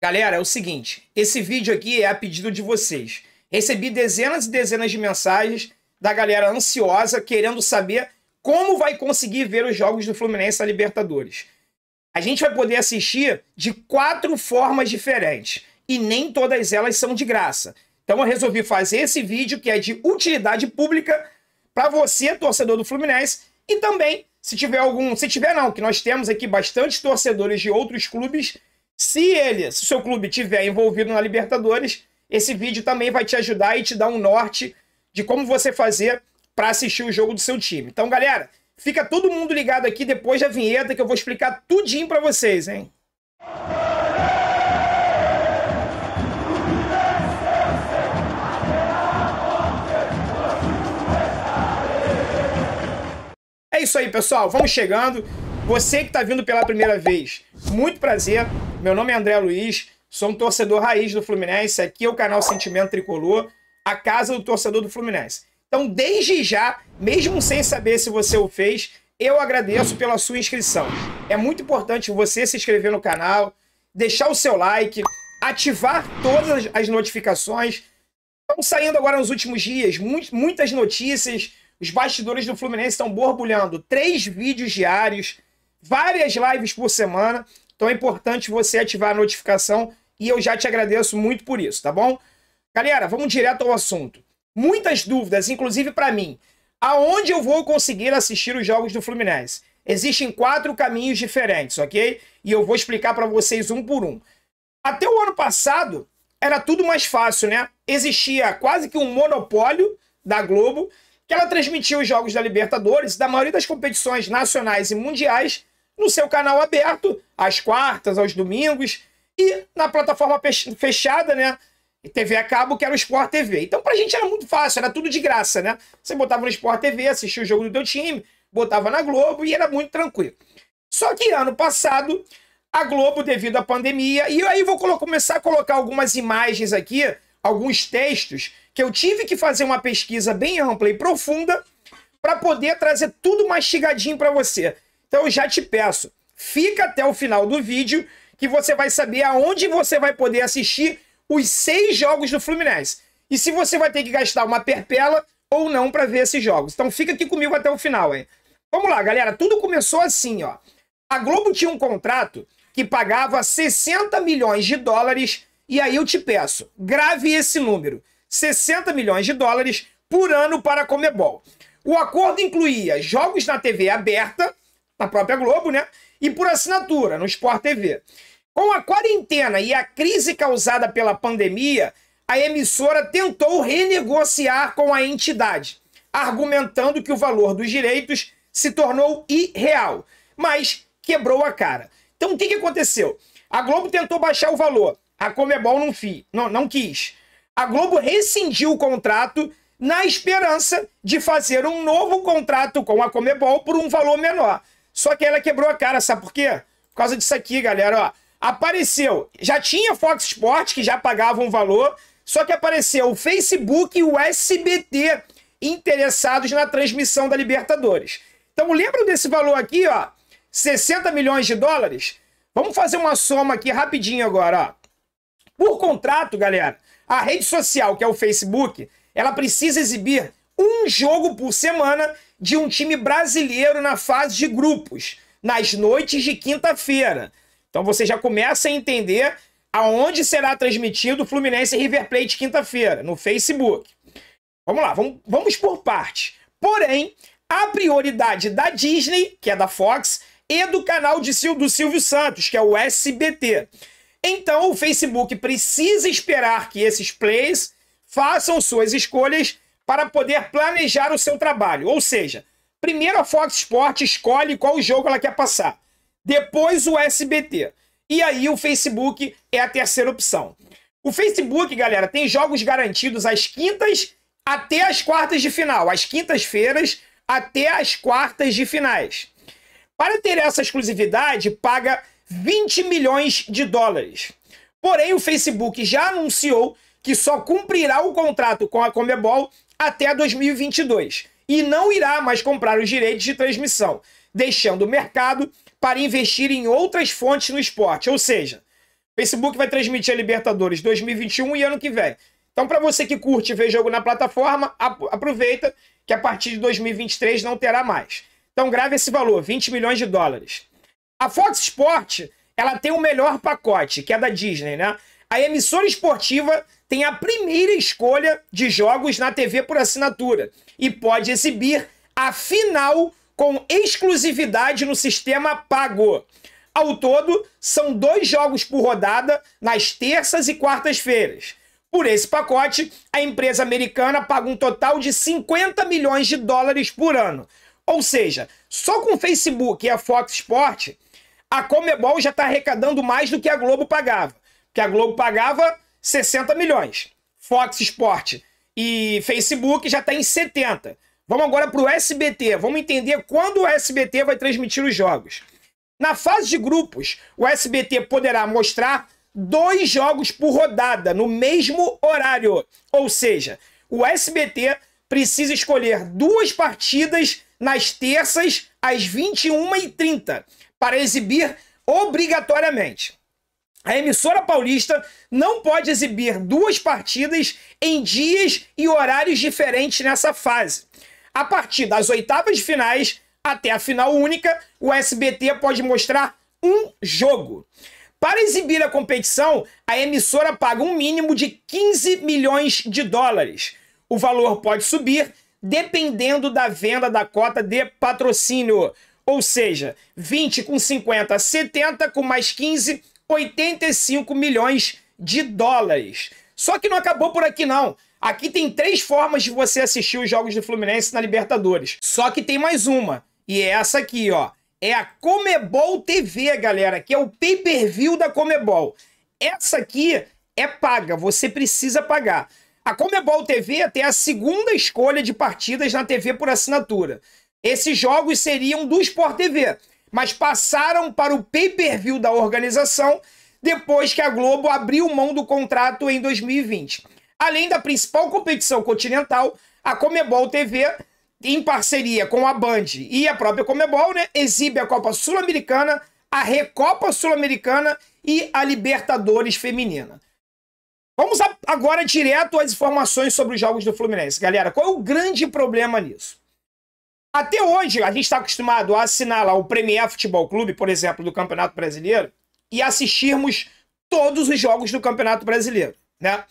Galera, é o seguinte, esse vídeo aqui é a pedido de vocês. Recebi dezenas e dezenas de mensagens da galera ansiosa querendo saber como vai conseguir ver os jogos do Fluminense na Libertadores. A gente vai poder assistir de quatro formas diferentes e nem todas elas são de graça. Então eu resolvi fazer esse vídeo que é de utilidade pública para você, torcedor do Fluminense, e também se tiver algum, se tiver não, que nós temos aqui bastante torcedores de outros clubes se ele, se o seu clube tiver envolvido na Libertadores, esse vídeo também vai te ajudar e te dar um norte de como você fazer para assistir o jogo do seu time. Então, galera, fica todo mundo ligado aqui depois da vinheta que eu vou explicar tudinho para vocês, hein? É isso aí, pessoal. Vamos chegando. Você que está vindo pela primeira vez, muito prazer. Meu nome é André Luiz, sou um torcedor raiz do Fluminense. Aqui é o canal Sentimento Tricolor, a casa do torcedor do Fluminense. Então, desde já, mesmo sem saber se você o fez, eu agradeço pela sua inscrição. É muito importante você se inscrever no canal, deixar o seu like, ativar todas as notificações. Estão saindo agora nos últimos dias muitas notícias. Os bastidores do Fluminense estão borbulhando. Três vídeos diários, várias lives por semana. Então é importante você ativar a notificação e eu já te agradeço muito por isso, tá bom? Galera, vamos direto ao assunto. Muitas dúvidas, inclusive para mim. Aonde eu vou conseguir assistir os jogos do Fluminense? Existem quatro caminhos diferentes, ok? E eu vou explicar para vocês um por um. Até o ano passado, era tudo mais fácil, né? Existia quase que um monopólio da Globo, que ela transmitia os jogos da Libertadores, da maioria das competições nacionais e mundiais, no seu canal aberto, às quartas, aos domingos, e na plataforma fechada, né? TV a cabo, que era o Sport TV. Então, pra gente era muito fácil, era tudo de graça, né? Você botava no Sport TV, assistia o jogo do teu time, botava na Globo e era muito tranquilo. Só que ano passado, a Globo, devido à pandemia, e aí vou começar a colocar algumas imagens aqui, alguns textos, que eu tive que fazer uma pesquisa bem ampla e profunda para poder trazer tudo mastigadinho para você. Então eu já te peço, fica até o final do vídeo que você vai saber aonde você vai poder assistir os seis jogos do Fluminense. E se você vai ter que gastar uma perpela ou não para ver esses jogos. Então fica aqui comigo até o final, hein? Vamos lá, galera. Tudo começou assim, ó. A Globo tinha um contrato que pagava 60 milhões de dólares. E aí eu te peço, grave esse número: 60 milhões de dólares por ano para a Comebol. O acordo incluía jogos na TV aberta na própria Globo, né? E por assinatura, no Sport TV. Com a quarentena e a crise causada pela pandemia, a emissora tentou renegociar com a entidade, argumentando que o valor dos direitos se tornou irreal, mas quebrou a cara. Então o que, que aconteceu? A Globo tentou baixar o valor, a Comebol não, fi, não, não quis. A Globo rescindiu o contrato na esperança de fazer um novo contrato com a Comebol por um valor menor. Só que ela quebrou a cara, sabe por quê? Por causa disso aqui, galera, ó. Apareceu, já tinha Fox Sports, que já pagava um valor, só que apareceu o Facebook e o SBT interessados na transmissão da Libertadores. Então lembram desse valor aqui, ó, 60 milhões de dólares? Vamos fazer uma soma aqui rapidinho agora, ó. Por contrato, galera, a rede social, que é o Facebook, ela precisa exibir um jogo por semana de um time brasileiro na fase de grupos, nas noites de quinta-feira. Então você já começa a entender aonde será transmitido o Fluminense River Plate quinta-feira, no Facebook. Vamos lá, vamos, vamos por parte. Porém, a prioridade da Disney, que é da Fox, e do canal de, do Silvio Santos, que é o SBT. Então o Facebook precisa esperar que esses plays façam suas escolhas para poder planejar o seu trabalho. Ou seja, primeiro a Fox Sports escolhe qual jogo ela quer passar, depois o SBT. E aí o Facebook é a terceira opção. O Facebook, galera, tem jogos garantidos às quintas até as quartas de final, às quintas-feiras até as quartas de finais. Para ter essa exclusividade, paga 20 milhões de dólares. Porém, o Facebook já anunciou que só cumprirá o contrato com a Comebol até 2022 e não irá mais comprar os direitos de transmissão, deixando o mercado para investir em outras fontes no esporte. Ou seja, o Facebook vai transmitir a Libertadores 2021 e ano que vem. Então, para você que curte ver jogo na plataforma, aproveita que a partir de 2023 não terá mais. Então, grave esse valor, 20 milhões de dólares. A Fox Sport, ela tem o melhor pacote, que é da Disney, né? A emissora esportiva tem a primeira escolha de jogos na TV por assinatura e pode exibir a final com exclusividade no sistema pago. Ao todo, são dois jogos por rodada nas terças e quartas-feiras. Por esse pacote, a empresa americana paga um total de 50 milhões de dólares por ano. Ou seja, só com o Facebook e a Fox Sport, a Comebol já está arrecadando mais do que a Globo pagava que a Globo pagava 60 milhões. Fox Sport e Facebook já está em 70. Vamos agora para o SBT. Vamos entender quando o SBT vai transmitir os jogos. Na fase de grupos, o SBT poderá mostrar dois jogos por rodada no mesmo horário. Ou seja, o SBT precisa escolher duas partidas nas terças às 21h30 para exibir obrigatoriamente. A emissora paulista não pode exibir duas partidas em dias e horários diferentes nessa fase. A partir das oitavas de finais até a final única, o SBT pode mostrar um jogo. Para exibir a competição, a emissora paga um mínimo de 15 milhões de dólares. O valor pode subir dependendo da venda da cota de patrocínio, ou seja, 20 com 50, 70 com mais 15 85 milhões de dólares. Só que não acabou por aqui não. Aqui tem três formas de você assistir os jogos do Fluminense na Libertadores. Só que tem mais uma, e é essa aqui, ó. É a Comebol TV, galera, que é o pay-per-view da Comebol. Essa aqui é paga, você precisa pagar. A Comebol TV até a segunda escolha de partidas na TV por assinatura. Esses jogos seriam do Sport TV mas passaram para o pay-per-view da organização depois que a Globo abriu mão do contrato em 2020. Além da principal competição continental, a Comebol TV, em parceria com a Band e a própria Comebol, né, exibe a Copa Sul-Americana, a Recopa Sul-Americana e a Libertadores Feminina. Vamos agora direto às informações sobre os jogos do Fluminense. Galera, qual é o grande problema nisso? Até hoje, a gente está acostumado a assinar lá o Premier Futebol Clube, por exemplo, do Campeonato Brasileiro, e assistirmos todos os jogos do Campeonato Brasileiro, né?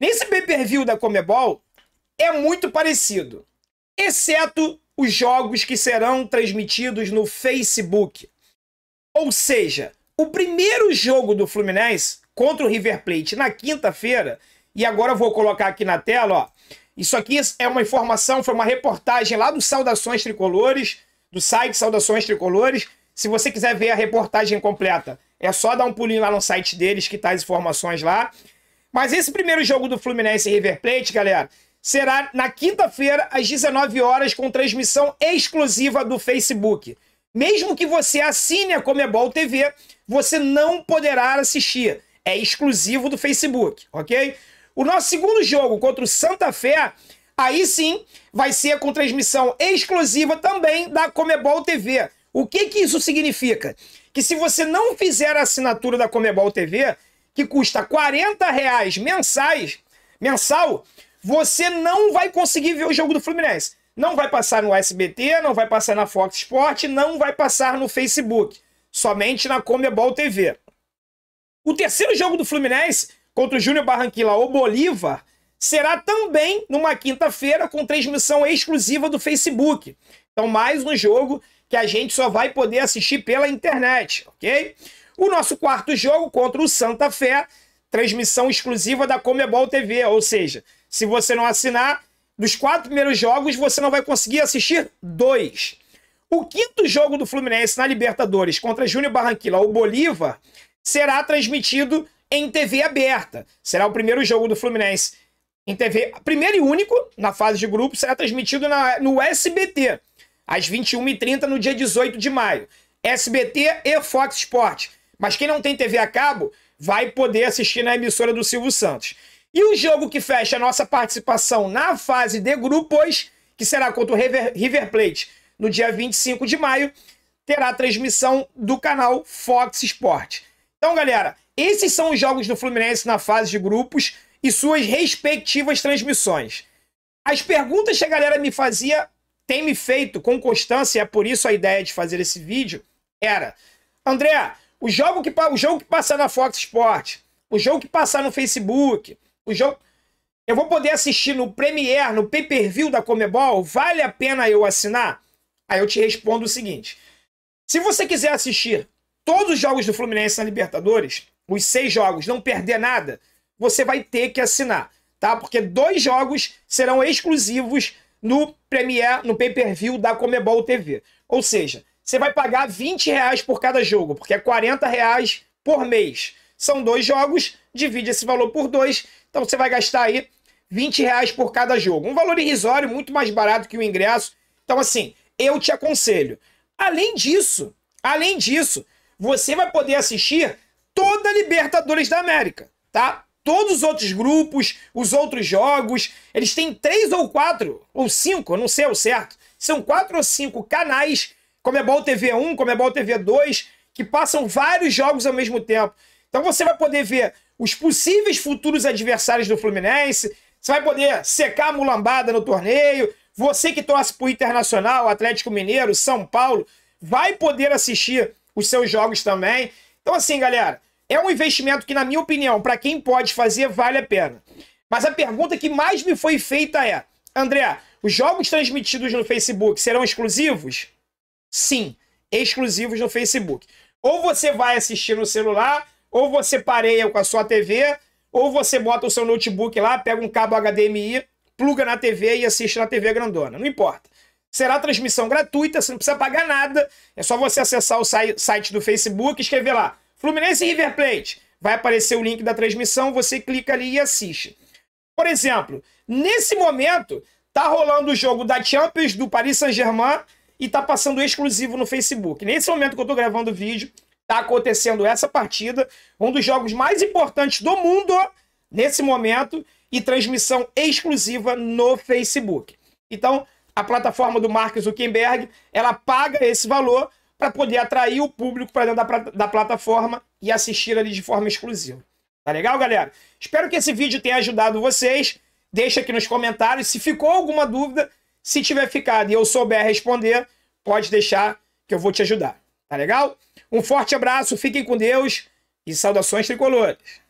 Nesse pay-per-view da Comebol, é muito parecido, exceto os jogos que serão transmitidos no Facebook. Ou seja, o primeiro jogo do Fluminense contra o River Plate na quinta-feira, e agora eu vou colocar aqui na tela, ó, isso aqui é uma informação, foi uma reportagem lá do Saudações Tricolores, do site Saudações Tricolores. Se você quiser ver a reportagem completa, é só dar um pulinho lá no site deles que tá as informações lá. Mas esse primeiro jogo do Fluminense River Plate, galera, será na quinta-feira às 19 horas com transmissão exclusiva do Facebook. Mesmo que você assine a Comebol TV, você não poderá assistir. É exclusivo do Facebook, ok? O nosso segundo jogo contra o Santa Fé, aí sim, vai ser com transmissão exclusiva também da Comebol TV. O que, que isso significa? Que se você não fizer a assinatura da Comebol TV, que custa 40 mensais, mensal, você não vai conseguir ver o jogo do Fluminense. Não vai passar no SBT, não vai passar na Fox Sport, não vai passar no Facebook. Somente na Comebol TV. O terceiro jogo do Fluminense contra o Júnior Barranquilla ou Bolívar será também numa quinta-feira com transmissão exclusiva do Facebook. Então, mais um jogo que a gente só vai poder assistir pela internet, ok? O nosso quarto jogo contra o Santa Fé, transmissão exclusiva da Comebol TV, ou seja, se você não assinar, dos quatro primeiros jogos você não vai conseguir assistir dois. O quinto jogo do Fluminense na Libertadores contra Júnior Barranquilla ou Bolívar será transmitido em TV aberta. Será o primeiro jogo do Fluminense em TV, primeiro e único, na fase de grupo, será transmitido na, no SBT, às 21h30, no dia 18 de maio. SBT e Fox Sport. Mas quem não tem TV a cabo vai poder assistir na emissora do Silvio Santos. E o jogo que fecha a nossa participação na fase de grupos, que será contra o River, River Plate no dia 25 de maio, terá transmissão do canal Fox Sport. Então, galera, esses são os jogos do Fluminense na fase de grupos e suas respectivas transmissões. As perguntas que a galera me fazia, tem me feito com constância, é por isso a ideia de fazer esse vídeo, era... André, o jogo que, o jogo que passar na Fox Sports, o jogo que passar no Facebook, o jogo... Eu vou poder assistir no Premiere, no pay-per-view da Comebol? Vale a pena eu assinar? Aí eu te respondo o seguinte. Se você quiser assistir todos os jogos do Fluminense na Libertadores, os seis jogos, não perder nada, você vai ter que assinar, tá? Porque dois jogos serão exclusivos no Premier, no pay-per-view da Comebol TV. Ou seja, você vai pagar 20 reais por cada jogo, porque é 40 reais por mês. São dois jogos, divide esse valor por dois, então você vai gastar aí 20 reais por cada jogo. Um valor irrisório, muito mais barato que o ingresso. Então, assim, eu te aconselho. Além disso, além disso, você vai poder assistir toda a Libertadores da América, tá? Todos os outros grupos, os outros jogos, eles têm três ou quatro, ou cinco, eu não sei o certo. São quatro ou cinco canais, como é Comebol TV 1, Comebol é TV 2, que passam vários jogos ao mesmo tempo. Então você vai poder ver os possíveis futuros adversários do Fluminense, você vai poder secar a mulambada no torneio, você que torce pro Internacional, Atlético Mineiro, São Paulo, vai poder assistir os seus jogos também. Então, assim, galera, é um investimento que, na minha opinião, para quem pode fazer, vale a pena. Mas a pergunta que mais me foi feita é: André, os jogos transmitidos no Facebook serão exclusivos? Sim, exclusivos no Facebook. Ou você vai assistir no celular, ou você pareia com a sua TV, ou você bota o seu notebook lá, pega um cabo HDMI, pluga na TV e assiste na TV grandona. Não importa. Será transmissão gratuita, você não precisa pagar nada. É só você acessar o site do Facebook, escrever lá Fluminense River Plate. Vai aparecer o link da transmissão, você clica ali e assiste. Por exemplo, nesse momento tá rolando o jogo da Champions do Paris Saint-Germain e tá passando exclusivo no Facebook. Nesse momento que eu tô gravando o vídeo, tá acontecendo essa partida, um dos jogos mais importantes do mundo nesse momento e transmissão exclusiva no Facebook. Então, a plataforma do Mark Zuckerberg, ela paga esse valor para poder atrair o público para dentro da, da, plataforma e assistir ali de forma exclusiva. Tá legal, galera? Espero que esse vídeo tenha ajudado vocês. Deixa aqui nos comentários. Se ficou alguma dúvida, se tiver ficado e eu souber responder, pode deixar que eu vou te ajudar. Tá legal? Um forte abraço, fiquem com Deus e saudações tricolores.